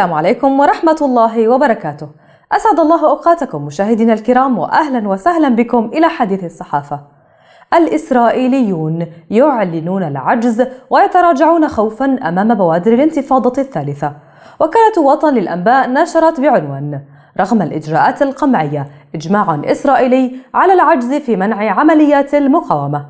السلام عليكم ورحمة الله وبركاته أسعد الله أوقاتكم مشاهدينا الكرام وأهلا وسهلا بكم إلى حديث الصحافة الإسرائيليون يعلنون العجز ويتراجعون خوفا أمام بوادر الانتفاضة الثالثة وكالة وطن للأنباء نشرت بعنوان رغم الإجراءات القمعية إجماع إسرائيلي على العجز في منع عمليات المقاومة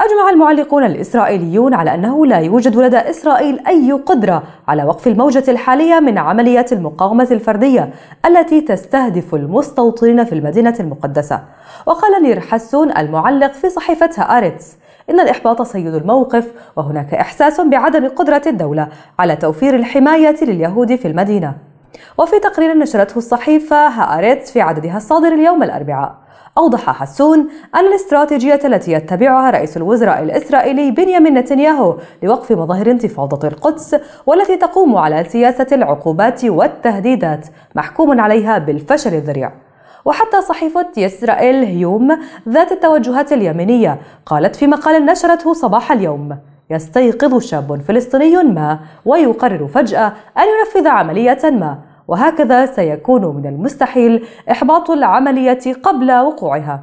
أجمع المعلقون الإسرائيليون على أنه لا يوجد لدى إسرائيل أي قدرة على وقف الموجة الحالية من عمليات المقاومة الفردية التي تستهدف المستوطنين في المدينة المقدسة وقال نير حسون المعلق في صحيفة هآرتس إن الإحباط سيد الموقف وهناك إحساس بعدم قدرة الدولة على توفير الحماية لليهود في المدينة وفي تقرير نشرته الصحيفة هآرتس في عددها الصادر اليوم الأربعاء أوضح حسون أن الاستراتيجية التي يتبعها رئيس الوزراء الإسرائيلي بنيامين نتنياهو لوقف مظاهر انتفاضة القدس والتي تقوم على سياسة العقوبات والتهديدات محكوم عليها بالفشل الذريع وحتى صحيفة يسرائيل هيوم ذات التوجهات اليمينية قالت في مقال نشرته صباح اليوم يستيقظ شاب فلسطيني ما ويقرر فجأة أن ينفذ عملية ما وهكذا سيكون من المستحيل إحباط العملية قبل وقوعها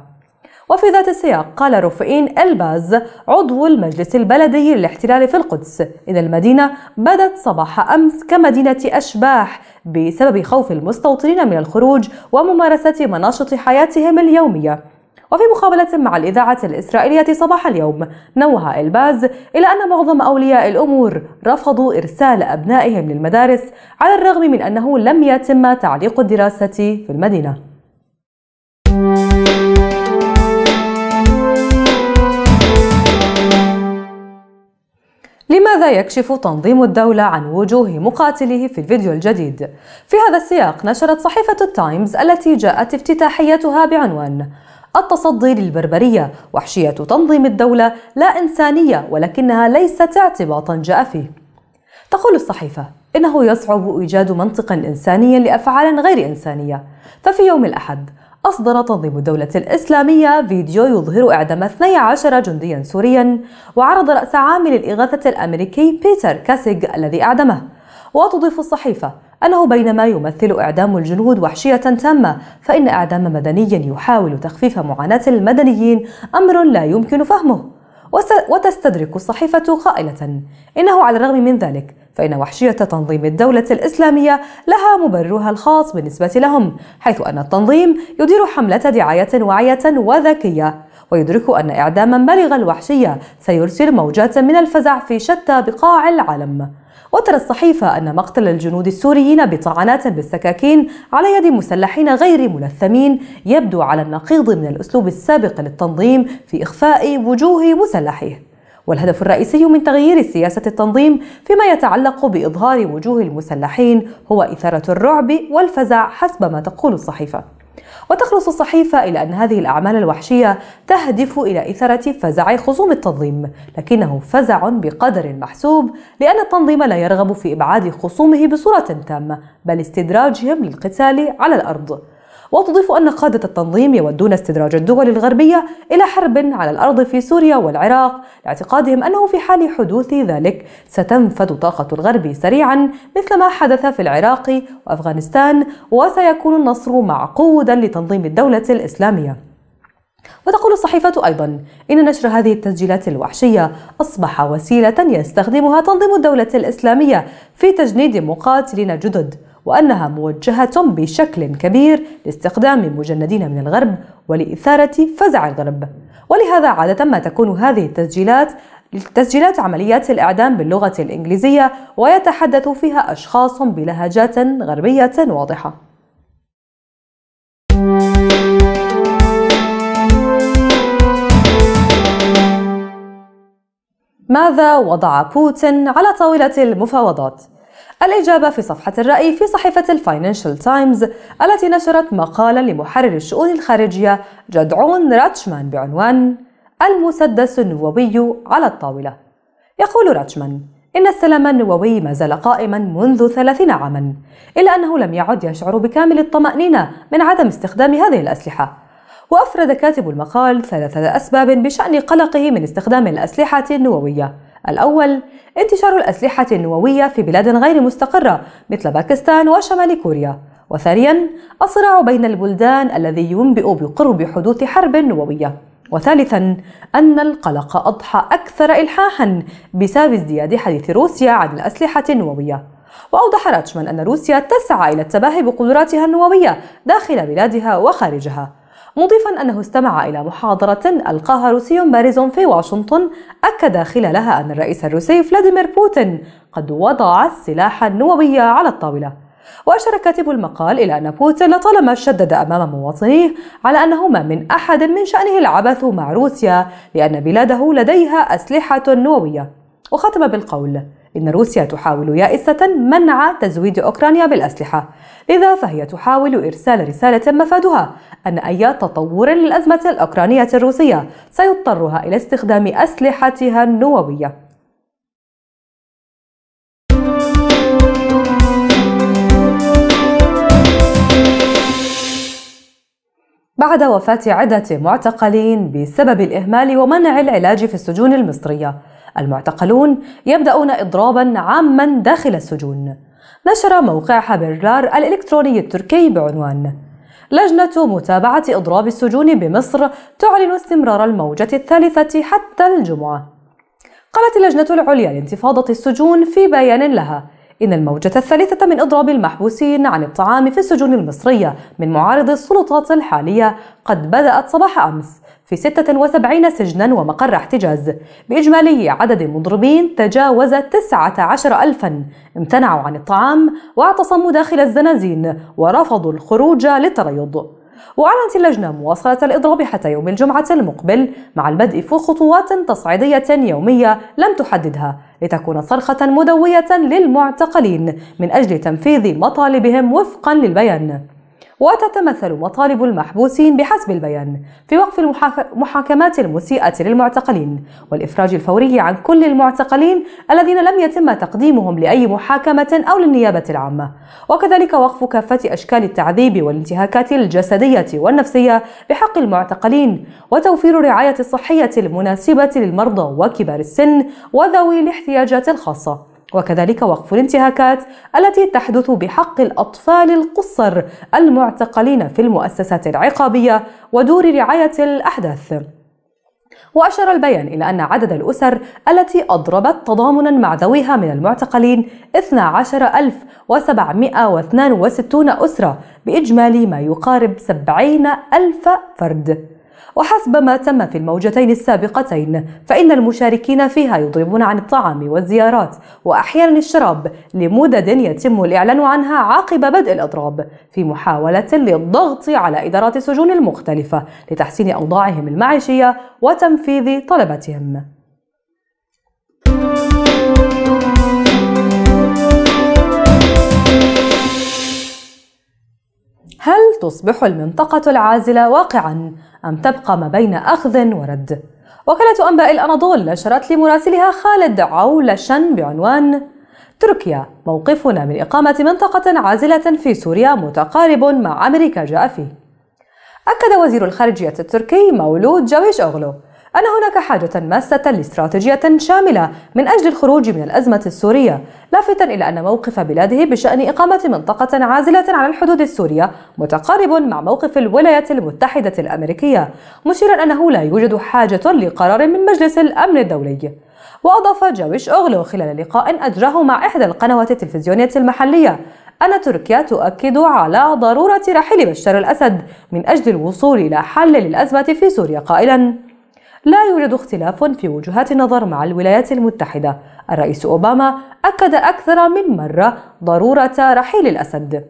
وفي ذات السياق قال رفئين الباز عضو المجلس البلدي للاحتلال في القدس إن المدينة بدت صباح أمس كمدينة أشباح بسبب خوف المستوطنين من الخروج وممارسة مناشط حياتهم اليومية وفي مقابلة مع الإذاعة الإسرائيلية صباح اليوم نوه الباز إلى أن معظم أولياء الأمور رفضوا إرسال أبنائهم للمدارس على الرغم من أنه لم يتم تعليق الدراسة في المدينة لماذا يكشف تنظيم الدولة عن وجوه مقاتله في الفيديو الجديد؟ في هذا السياق نشرت صحيفة التايمز التي جاءت افتتاحيتها بعنوان التصدي للبربرية وحشية تنظيم الدولة لا إنسانية ولكنها ليست اعتباطا جاء فيه تقول الصحيفة إنه يصعب إيجاد منطقا إنسانيا لأفعال غير إنسانية ففي يوم الأحد أصدر تنظيم الدولة الإسلامية فيديو يظهر إعدام 12 جنديا سوريا وعرض رأس عامل الإغاثة الأمريكي بيتر كاسيغ الذي أعدمه وتضيف الصحيفة أنه بينما يمثل إعدام الجنود وحشية تامة فإن إعدام مدني يحاول تخفيف معاناة المدنيين أمر لا يمكن فهمه وتستدرك الصحيفة قائلة إنه على الرغم من ذلك فإن وحشية تنظيم الدولة الإسلامية لها مبررها الخاص بالنسبة لهم حيث أن التنظيم يدير حملة دعاية واعية وذكية ويدرك أن إعداما بالغ الوحشية سيرسل موجات من الفزع في شتى بقاع العالم وترى الصحيفة أن مقتل الجنود السوريين بطعنات بالسكاكين على يد مسلحين غير ملثمين يبدو على النقيض من الأسلوب السابق للتنظيم في إخفاء وجوه مسلحيه والهدف الرئيسي من تغيير سياسة التنظيم فيما يتعلق بإظهار وجوه المسلحين هو إثارة الرعب والفزع حسب ما تقول الصحيفة وتخلص الصحيفة إلى أن هذه الأعمال الوحشية تهدف إلى إثارة فزع خصوم التنظيم، لكنه فزع بقدر محسوب لأن التنظيم لا يرغب في إبعاد خصومه بصورة تامة، بل استدراجهم للقتال على الأرض، وتضيف أن قادة التنظيم يودون استدراج الدول الغربية إلى حرب على الأرض في سوريا والعراق لاعتقادهم أنه في حال حدوث ذلك ستنفد طاقة الغرب سريعا مثل ما حدث في العراق وأفغانستان وسيكون النصر معقودا لتنظيم الدولة الإسلامية وتقول الصحيفة أيضا إن نشر هذه التسجيلات الوحشية أصبح وسيلة يستخدمها تنظيم الدولة الإسلامية في تجنيد مقاتلين جدد وأنها موجهة بشكل كبير لاستخدام مجندين من الغرب ولإثارة فزع الغرب ولهذا عادة ما تكون هذه التسجيلات تسجيلات عمليات الإعدام باللغة الإنجليزية ويتحدث فيها أشخاص بلهجات غربية واضحة ماذا وضع بوتين على طاولة المفاوضات؟ الإجابة في صفحة الرأي في صحيفة الفاينانشال تايمز التي نشرت مقالا لمحرر الشؤون الخارجية جدعون راتشمان بعنوان المسدس النووي على الطاولة يقول راتشمان إن السلام النووي ما زال قائما منذ ثلاثين عاما إلا أنه لم يعد يشعر بكامل الطمأنينة من عدم استخدام هذه الأسلحة وأفرد كاتب المقال ثلاثة أسباب بشأن قلقه من استخدام الأسلحة النووية الأول انتشار الأسلحة النووية في بلاد غير مستقرة مثل باكستان وشمال كوريا وثانيا الصراع بين البلدان الذي ينبئ بقرب حدوث حرب نووية وثالثا أن القلق أضحى أكثر إلحاحا بسبب ازدياد حديث روسيا عن الأسلحة النووية وأوضح راتشمان أن روسيا تسعى إلى التباهي بقدراتها النووية داخل بلادها وخارجها مضيفا أنه استمع إلى محاضرة ألقاها روسي بارز في واشنطن أكد خلالها أن الرئيس الروسي فلاديمير بوتين قد وضع السلاح النووي على الطاولة وأشار كاتب المقال إلى أن بوتين لطالما شدد أمام مواطنيه على أنه ما من أحد من شأنه العبث مع روسيا لأن بلاده لديها أسلحة نووية وختم بالقول إن روسيا تحاول يائسة منع تزويد أوكرانيا بالأسلحة لذا فهي تحاول إرسال رسالة مفادها أن أي تطور للأزمة الأوكرانية الروسية سيضطرها إلى استخدام أسلحتها النووية بعد وفاة عدة معتقلين بسبب الإهمال ومنع العلاج في السجون المصرية المعتقلون يبدأون إضرابا عاما داخل السجون نشر موقع حبرلار الإلكتروني التركي بعنوان لجنة متابعة إضراب السجون بمصر تعلن استمرار الموجة الثالثة حتى الجمعة قالت اللجنة العليا لانتفاضة السجون في بيان لها إن الموجة الثالثة من إضراب المحبوسين عن الطعام في السجون المصرية من معارض السلطات الحالية قد بدأت صباح أمس في 76 سجنا ومقر احتجاز بإجمالي عدد المضربين تجاوز 19 ألفا امتنعوا عن الطعام واعتصموا داخل الزنازين ورفضوا الخروج للتريض وأعلنت اللجنة مواصلة الإضراب حتى يوم الجمعة المقبل مع البدء في خطوات تصعيدية يومية لم تحددها لتكون صرخة مدوية للمعتقلين من أجل تنفيذ مطالبهم وفقا للبيان وتتمثل مطالب المحبوسين بحسب البيان في وقف المحاكمات المسيئة للمعتقلين والإفراج الفوري عن كل المعتقلين الذين لم يتم تقديمهم لأي محاكمة أو للنيابة العامة وكذلك وقف كافة أشكال التعذيب والانتهاكات الجسدية والنفسية بحق المعتقلين وتوفير الرعاية الصحية المناسبة للمرضى وكبار السن وذوي الاحتياجات الخاصة وكذلك وقف الانتهاكات التي تحدث بحق الأطفال القصر المعتقلين في المؤسسات العقابية ودور رعاية الأحداث وأشار البيان إلى أن عدد الأسر التي أضربت تضامنا مع ذويها من المعتقلين 12762 أسرة بإجمالي ما يقارب 70 ألف فرد وحسب ما تم في الموجتين السابقتين فإن المشاركين فيها يضربون عن الطعام والزيارات وأحيانا الشراب لمدد يتم الإعلان عنها عقب بدء الأضراب في محاولة للضغط على إدارات السجون المختلفة لتحسين أوضاعهم المعيشية وتنفيذ طلباتهم تصبح المنطقة العازلة واقعا أم تبقى ما بين أخذ ورد وكالة أنباء الأناضول نشرت لمراسلها خالد عولشا بعنوان تركيا موقفنا من إقامة منطقة عازلة في سوريا متقارب مع أمريكا جاء فيه أكد وزير الخارجية التركي مولود جويش أغلو أن هناك حاجة ماسة لاستراتيجية شاملة من أجل الخروج من الأزمة السورية لافتا إلى أن موقف بلاده بشأن إقامة منطقة عازلة على الحدود السورية متقارب مع موقف الولايات المتحدة الأمريكية مشيرا أنه لا يوجد حاجة لقرار من مجلس الأمن الدولي وأضاف جاويش أوغلو خلال لقاء أجراه مع إحدى القنوات التلفزيونية المحلية أن تركيا تؤكد على ضرورة رحيل بشار الأسد من أجل الوصول إلى حل للأزمة في سوريا قائلاً لا يوجد اختلاف في وجهات النظر مع الولايات المتحدة الرئيس أوباما أكد أكثر من مرة ضرورة رحيل الأسد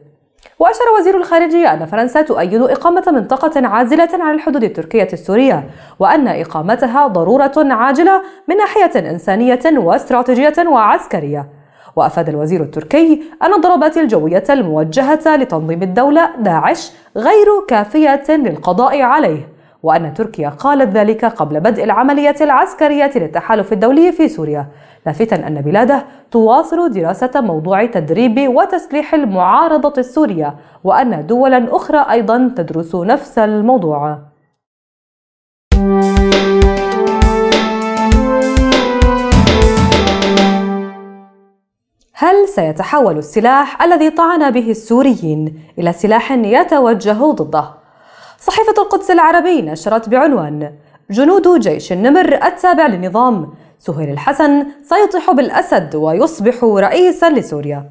وأشار وزير الخارجية أن فرنسا تؤيد إقامة منطقة عازلة على الحدود التركية السورية وأن إقامتها ضرورة عاجلة من ناحية إنسانية واستراتيجية وعسكرية وأفاد الوزير التركي أن الضربات الجوية الموجهة لتنظيم الدولة داعش غير كافية للقضاء عليه وأن تركيا قالت ذلك قبل بدء العملية العسكرية للتحالف الدولي في سوريا لافتا أن بلاده تواصل دراسة موضوع تدريب وتسليح المعارضة السورية وأن دولا أخرى أيضا تدرس نفس الموضوع هل سيتحول السلاح الذي طعن به السوريين إلى سلاح يتوجه ضده؟ صحيفة القدس العربي نشرت بعنوان جنود جيش النمر التابع لنظام سهيل الحسن سيطيح بالأسد ويصبح رئيسا لسوريا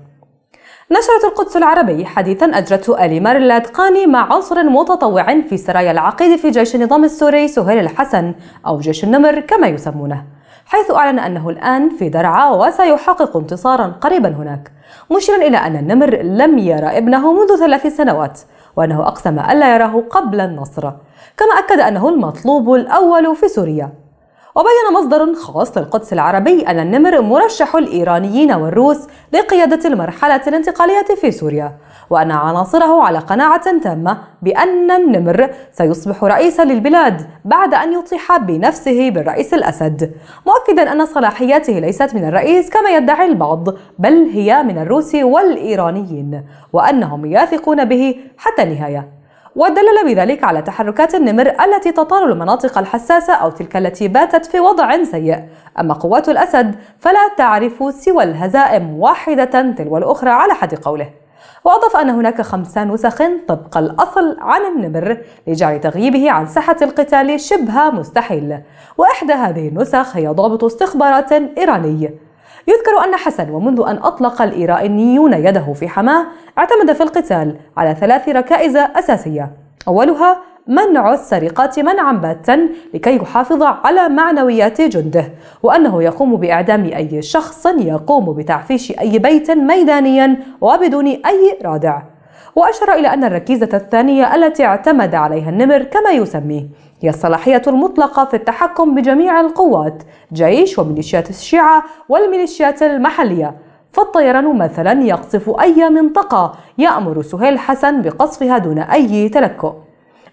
نشرت القدس العربي حديثا أجرته أليمار قاني مع عنصر متطوع في سرايا العقيد في جيش النظام السوري سهيل الحسن أو جيش النمر كما يسمونه حيث أعلن أنه الآن في درعا وسيحقق انتصارا قريبا هناك مشيرا إلى أن النمر لم يرى ابنه منذ ثلاث سنوات وأنه أقسم ألا يراه قبل النصر كما أكد أنه المطلوب الأول في سوريا وبين مصدر خاص للقدس العربي أن النمر مرشح الإيرانيين والروس لقيادة المرحلة الانتقالية في سوريا وأن عناصره على قناعة تامة بأن النمر سيصبح رئيسا للبلاد بعد أن يطيح بنفسه بالرئيس الأسد مؤكدا أن صلاحياته ليست من الرئيس كما يدعي البعض بل هي من الروس والإيرانيين وأنهم يثقون به حتى النهاية ودلل بذلك على تحركات النمر التي تطال المناطق الحساسة أو تلك التي باتت في وضع سيء أما قوات الأسد فلا تعرف سوى الهزائم واحدة تلو الأخرى على حد قوله وأضاف أن هناك خمس نسخ طبق الأصل عن النمر لجعل تغييبه عن ساحة القتال شبه مستحيل وإحدى هذه النسخ هي ضابط استخبارات إيراني يذكر أن حسن ومنذ أن أطلق الإيرانيون يده في حماه اعتمد في القتال على ثلاث ركائز أساسية أولها منع السرقة منعا باتا لكي يحافظ على معنويات جنده وأنه يقوم بإعدام أي شخص يقوم بتعفيش أي بيت ميدانيا وبدون أي رادع وأشار إلى أن الركيزة الثانية التي اعتمد عليها النمر كما يسميه هي الصلاحية المطلقة في التحكم بجميع القوات جيش وميليشيات الشيعة والميليشيات المحلية فالطيران مثلا يقصف أي منطقة يأمر سهيل حسن بقصفها دون أي تلكؤ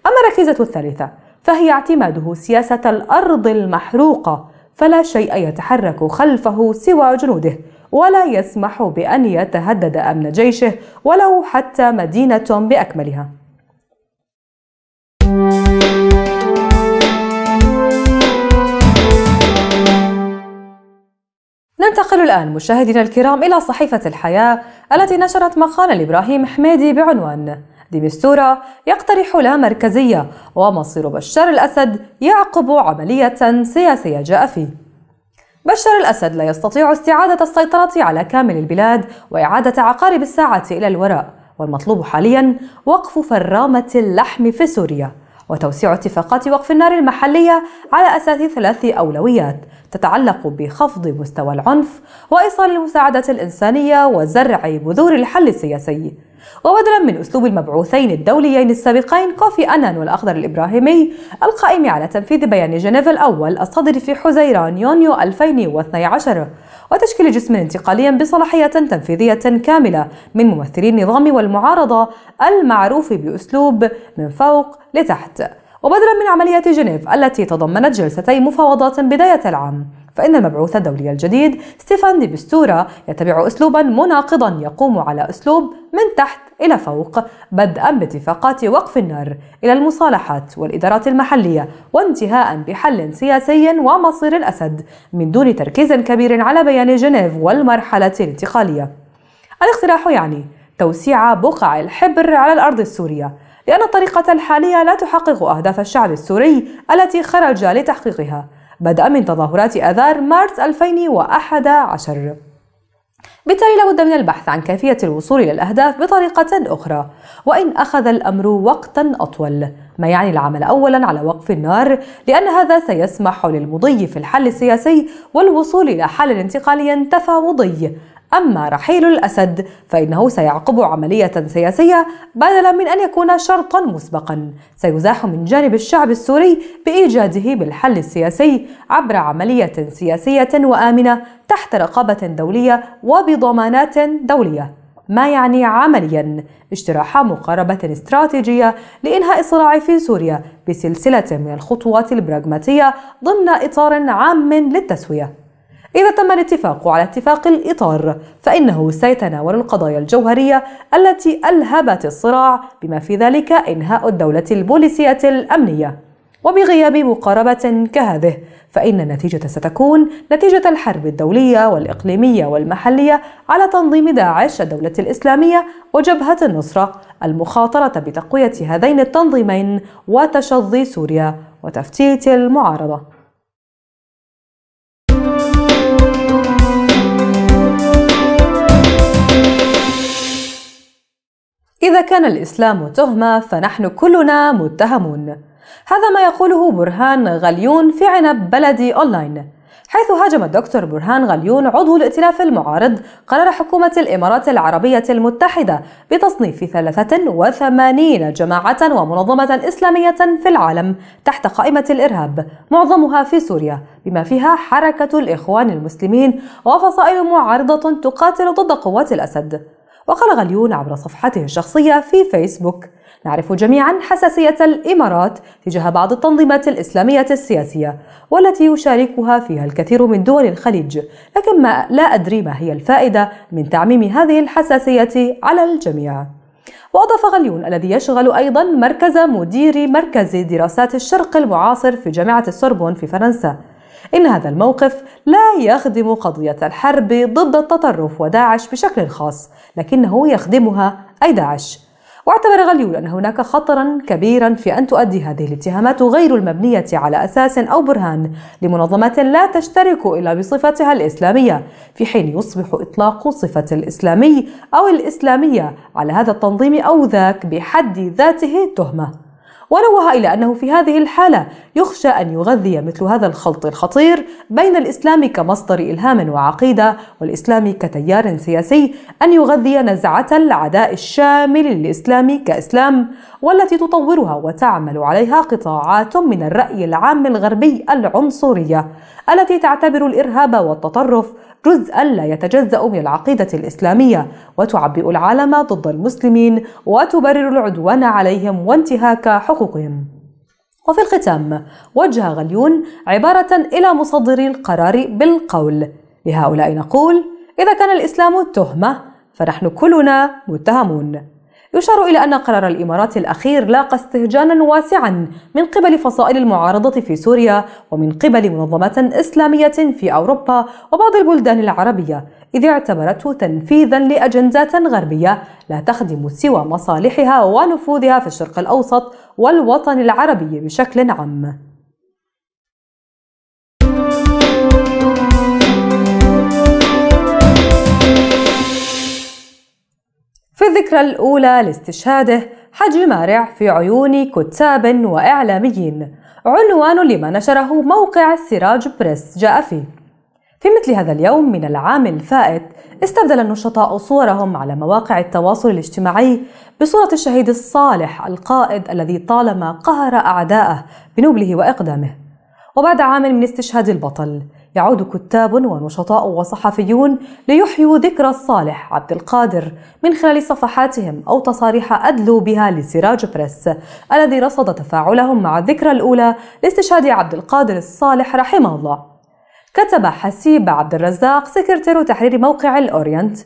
أما الركيزة الثالثة فهي اعتماده سياسة الأرض المحروقة فلا شيء يتحرك خلفه سوى جنوده ولا يسمح بأن يتهدد أمن جيشه ولو حتى مدينة بأكملها ننتقل الآن مشاهدينا الكرام إلى صحيفة الحياة التي نشرت مقالا لإبراهيم حميدي بعنوان ديمستورا يقترح لا مركزية ومصير بشار الأسد يعقب عملية سياسية جاء فيه بشار الأسد لا يستطيع استعادة السيطرة على كامل البلاد وإعادة عقارب الساعة إلى الوراء والمطلوب حاليا وقف فرامة اللحم في سوريا وتوسيع اتفاقات وقف النار المحلية على أساس ثلاث أولويات تتعلق بخفض مستوى العنف وإيصال المساعدة الإنسانية وزرع بذور الحل السياسي وبدلا من أسلوب المبعوثين الدوليين السابقين كوفي أنان والأخضر الإبراهيمي القائم على تنفيذ بيان جنيف الأول الصادر في حزيران يونيو 2012 وتشكيل جسم انتقالي بصلاحية تنفيذية كاملة من ممثلي النظام والمعارضة المعروف بأسلوب من فوق لتحت وبدلا من عمليات جنيف التي تضمنت جلستي مفاوضات بداية العام فإن المبعوث الدولي الجديد ستيفان دي بستورا يتبع أسلوبا مناقضا يقوم على أسلوب من تحت إلى فوق بدءا باتفاقات وقف النار إلى المصالحات والإدارات المحلية وانتهاء بحل سياسي ومصير الأسد من دون تركيز كبير على بيان جنيف والمرحلة الانتقالية الاقتراح يعني توسيع بقع الحبر على الأرض السورية لأن الطريقة الحالية لا تحقق أهداف الشعب السوري التي خرج لتحقيقها بدءا من تظاهرات آذار مارس 2011 بالتالي لابد من البحث عن كيفية الوصول إلى الأهداف بطريقة أخرى وإن أخذ الأمر وقتا أطول ما يعني العمل أولا على وقف النار لأن هذا سيسمح للمضي في الحل السياسي والوصول إلى حل انتقالي تفاوضي أما رحيل الأسد فإنه سيعقب عملية سياسية بدلا من أن يكون شرطا مسبقا سيزاح من جانب الشعب السوري بإيجاده بالحل السياسي عبر عملية سياسية وآمنة تحت رقابة دولية وبضمانات دولية ما يعني عمليا اجتراح مقاربة استراتيجية لإنهاء الصراع في سوريا بسلسلة من الخطوات البراغماتية ضمن إطار عام للتسوية إذا تم الاتفاق على اتفاق الإطار فإنه سيتناول القضايا الجوهرية التي ألهبت الصراع بما في ذلك إنهاء الدولة البوليسية الأمنية وبغياب مقاربة كهذه فإن النتيجة ستكون نتيجة الحرب الدولية والإقليمية والمحلية على تنظيم داعش الدولة الإسلامية وجبهة النصرة المخاطرة بتقوية هذين التنظيمين وتشظي سوريا وتفتيت المعارضة إذا كان الإسلام تهمة فنحن كلنا متهمون هذا ما يقوله برهان غليون في عنب بلدي أونلاين حيث هاجم الدكتور برهان غليون عضو الائتلاف المعارض قرار حكومة الإمارات العربية المتحدة بتصنيف 83 جماعة ومنظمة إسلامية في العالم تحت قائمة الإرهاب معظمها في سوريا بما فيها حركة الإخوان المسلمين وفصائل معارضة تقاتل ضد قوات الأسد وقال غليون عبر صفحته الشخصية في فيسبوك نعرف جميعا حساسية الإمارات تجاه بعض التنظيمات الإسلامية السياسية والتي يشاركها فيها الكثير من دول الخليج لكن ما لا أدري ما هي الفائدة من تعميم هذه الحساسية على الجميع وأضاف غليون الذي يشغل أيضا مركز مدير مركز دراسات الشرق المعاصر في جامعة السوربون في فرنسا إن هذا الموقف لا يخدم قضية الحرب ضد التطرف وداعش بشكل خاص لكنه يخدمها أي داعش واعتبر غليول أن هناك خطرا كبيرا في أن تؤدي هذه الاتهامات غير المبنية على أساس أو برهان لمنظمة لا تشترك إلا بصفتها الإسلامية في حين يصبح إطلاق صفة الإسلامي أو الإسلامية على هذا التنظيم أو ذاك بحد ذاته تهمة ونوه إلى أنه في هذه الحالة يخشى أن يغذي مثل هذا الخلط الخطير بين الإسلام كمصدر إلهام وعقيدة والإسلام كتيار سياسي أن يغذي نزعة العداء الشامل للإسلام كإسلام والتي تطورها وتعمل عليها قطاعات من الرأي العام الغربي العنصرية التي تعتبر الإرهاب والتطرف جزءا لا يتجزأ من العقيدة الإسلامية وتعبئ العالم ضد المسلمين وتبرر العدوان عليهم وانتهاك حقوقهم وفي الختام وجه غليون عبارة إلى مصدري القرار بالقول لهؤلاء نقول إذا كان الإسلام تهمة فنحن كلنا متهمون يشار إلى أن قرار الإمارات الأخير لاقى استهجانا واسعا من قبل فصائل المعارضة في سوريا ومن قبل منظمات إسلامية في أوروبا وبعض البلدان العربية إذ اعتبرته تنفيذا لأجندات غربية لا تخدم سوى مصالحها ونفوذها في الشرق الأوسط والوطن العربي بشكل عام في الذكرى الأولى لاستشهاده حج مارع في عيون كتاب وإعلاميين عنوان لما نشره موقع السراج بريس جاء فيه في مثل هذا اليوم من العام الفائت استبدل النشطاء صورهم على مواقع التواصل الاجتماعي بصورة الشهيد الصالح القائد الذي طالما قهر أعداءه بنبله وإقدامه وبعد عام من استشهاد البطل يعود كتاب ونشطاء وصحفيون ليحيوا ذكرى الصالح عبد القادر من خلال صفحاتهم أو تصاريح أدلوا بها لسراج بريس الذي رصد تفاعلهم مع الذكرى الأولى لاستشهاد عبد القادر الصالح رحمه الله كتب حسيب عبد الرزاق سكرتير تحرير موقع الأورينت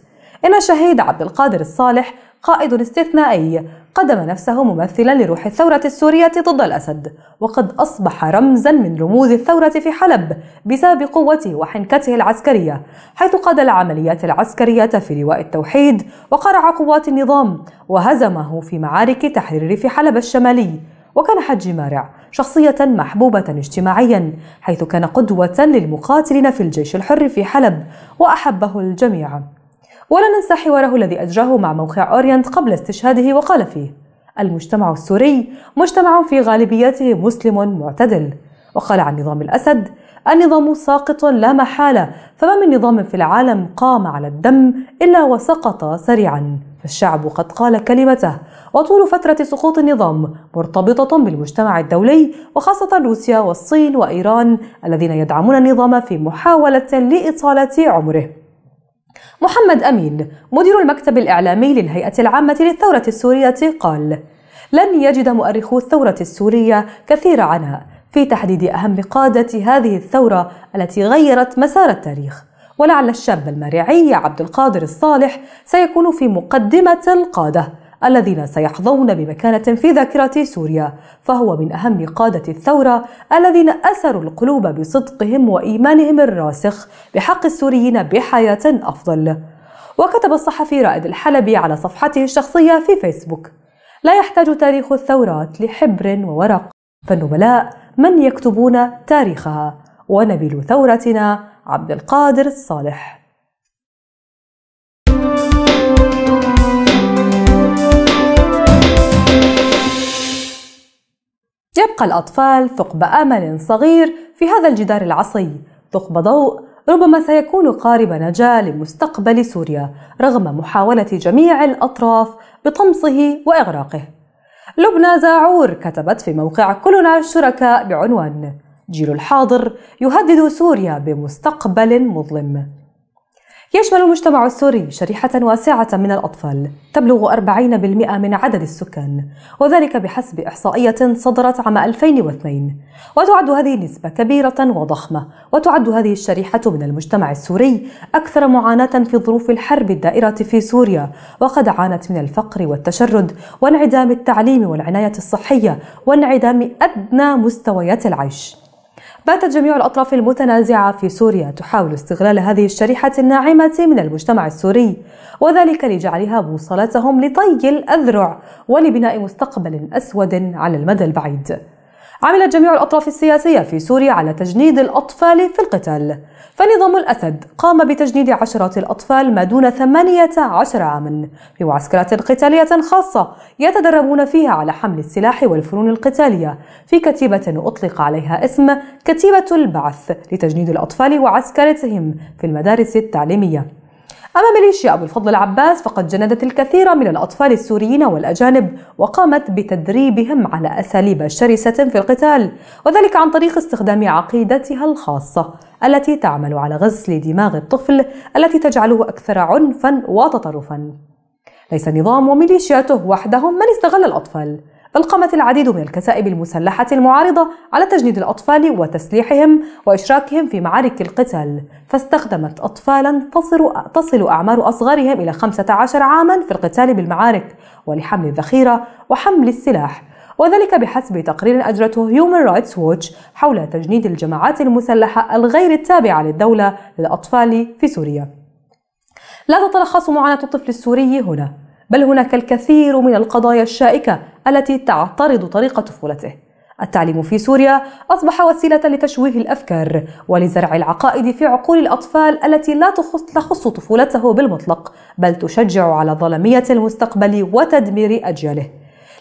إن الشهيد عبد القادر الصالح قائد استثنائي قدم نفسه ممثلا لروح الثورة السورية ضد الأسد وقد أصبح رمزا من رموز الثورة في حلب بسبب قوته وحنكته العسكرية حيث قاد العمليات العسكرية في لواء التوحيد وقرع قوات النظام وهزمه في معارك تحرير في حلب الشمالي وكان حجي مارع شخصية محبوبة اجتماعيا حيث كان قدوة للمقاتلين في الجيش الحر في حلب وأحبه الجميع ولا ننسى حواره الذي أجراه مع موقع أورينت قبل استشهاده وقال فيه المجتمع السوري مجتمع في غالبيته مسلم معتدل وقال عن نظام الأسد النظام ساقط لا محالة فما من نظام في العالم قام على الدم إلا وسقط سريعا فالشعب قد قال كلمته وطول فترة سقوط النظام مرتبطة بالمجتمع الدولي وخاصة روسيا والصين وإيران الذين يدعمون النظام في محاولة لإطالة عمره محمد أمين مدير المكتب الإعلامي للهيئة العامة للثورة السورية قال لن يجد مؤرخو الثورة السورية كثير عناء في تحديد أهم قادة هذه الثورة التي غيرت مسار التاريخ ولعل الشاب المريعي عبد القادر الصالح سيكون في مقدمة القادة الذين سيحظون بمكانة في ذاكرة سوريا فهو من أهم قادة الثورة الذين أسروا القلوب بصدقهم وإيمانهم الراسخ بحق السوريين بحياة أفضل وكتب الصحفي رائد الحلبي على صفحته الشخصية في فيسبوك لا يحتاج تاريخ الثورات لحبر وورق فالنبلاء من يكتبون تاريخها ونبيل ثورتنا عبد القادر الصالح يبقى الأطفال ثقب أمل صغير في هذا الجدار العصي ثقب ضوء ربما سيكون قارب نجاة لمستقبل سوريا رغم محاولة جميع الأطراف بطمسه وإغراقه لبنى زاعور كتبت في موقع كلنا الشركاء بعنوان جيل الحاضر يهدد سوريا بمستقبل مظلم يشمل المجتمع السوري شريحة واسعة من الأطفال تبلغ 40% من عدد السكان وذلك بحسب إحصائية صدرت عام 2002 وتعد هذه النسبة كبيرة وضخمة وتعد هذه الشريحة من المجتمع السوري أكثر معاناة في ظروف الحرب الدائرة في سوريا وقد عانت من الفقر والتشرد وانعدام التعليم والعناية الصحية وانعدام أدنى مستويات العيش باتت جميع الأطراف المتنازعة في سوريا تحاول استغلال هذه الشريحة الناعمة من المجتمع السوري وذلك لجعلها بوصلتهم لطي الأذرع ولبناء مستقبل أسود على المدى البعيد عملت جميع الأطراف السياسية في سوريا على تجنيد الأطفال في القتال فنظام الأسد قام بتجنيد عشرات الأطفال ما دون 18 عاما في معسكرات قتالية خاصة يتدربون فيها على حمل السلاح والفنون القتالية في كتيبة أطلق عليها اسم كتيبة البعث لتجنيد الأطفال وعسكرتهم في المدارس التعليمية أما ميليشيا أبو الفضل العباس فقد جندت الكثير من الأطفال السوريين والأجانب وقامت بتدريبهم على أساليب شرسة في القتال وذلك عن طريق استخدام عقيدتها الخاصة التي تعمل على غسل دماغ الطفل التي تجعله أكثر عنفا وتطرفا ليس نظام وميليشياته وحدهم من استغل الأطفال بل قامت العديد من الكتائب المسلحة المعارضة على تجنيد الأطفال وتسليحهم وإشراكهم في معارك القتال فاستخدمت أطفالا تصل, تصل أعمار أصغرهم إلى 15 عاما في القتال بالمعارك ولحمل الذخيرة وحمل السلاح وذلك بحسب تقرير أجرته Human رايتس ووتش حول تجنيد الجماعات المسلحة الغير التابعة للدولة للأطفال في سوريا لا تتلخص معاناة الطفل السوري هنا بل هناك الكثير من القضايا الشائكة التي تعترض طريقة طفولته التعليم في سوريا أصبح وسيلة لتشويه الأفكار ولزرع العقائد في عقول الأطفال التي لا تخص طفولته بالمطلق بل تشجع على ظلمية المستقبل وتدمير أجياله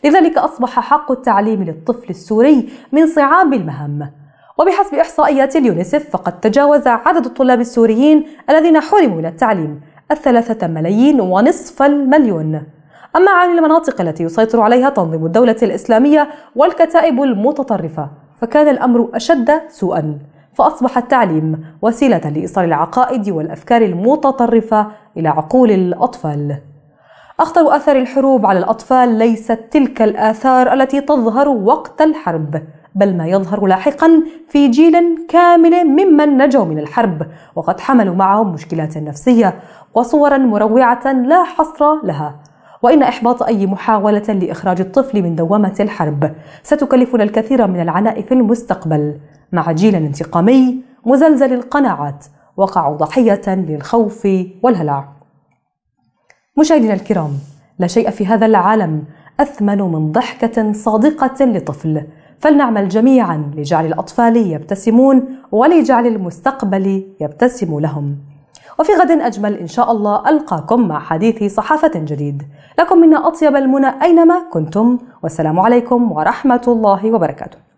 لذلك أصبح حق التعليم للطفل السوري من صعاب المهام وبحسب إحصائيات اليونيسف فقد تجاوز عدد الطلاب السوريين الذين حرموا من التعليم الثلاثة ملايين ونصف المليون أما عن المناطق التي يسيطر عليها تنظيم الدولة الإسلامية والكتائب المتطرفة فكان الأمر أشد سوءا فأصبح التعليم وسيلة لإيصال العقائد والأفكار المتطرفة إلى عقول الأطفال أخطر أثر الحروب على الأطفال ليست تلك الآثار التي تظهر وقت الحرب بل ما يظهر لاحقا في جيل كامل ممن نجوا من الحرب وقد حملوا معهم مشكلات نفسيه وصورا مروعه لا حصر لها وإن إحباط أي محاولة لإخراج الطفل من دوامة الحرب ستكلفنا الكثير من العناء في المستقبل مع جيل انتقامي مزلزل القناعات وقع ضحية للخوف والهلع. مشاهدينا الكرام، لا شيء في هذا العالم أثمن من ضحكة صادقة لطفل، فلنعمل جميعا لجعل الأطفال يبتسمون ولجعل المستقبل يبتسم لهم. وفي غد أجمل إن شاء الله ألقاكم مع حديث صحافة جديد لكم منا أطيب المنى أينما كنتم والسلام عليكم ورحمة الله وبركاته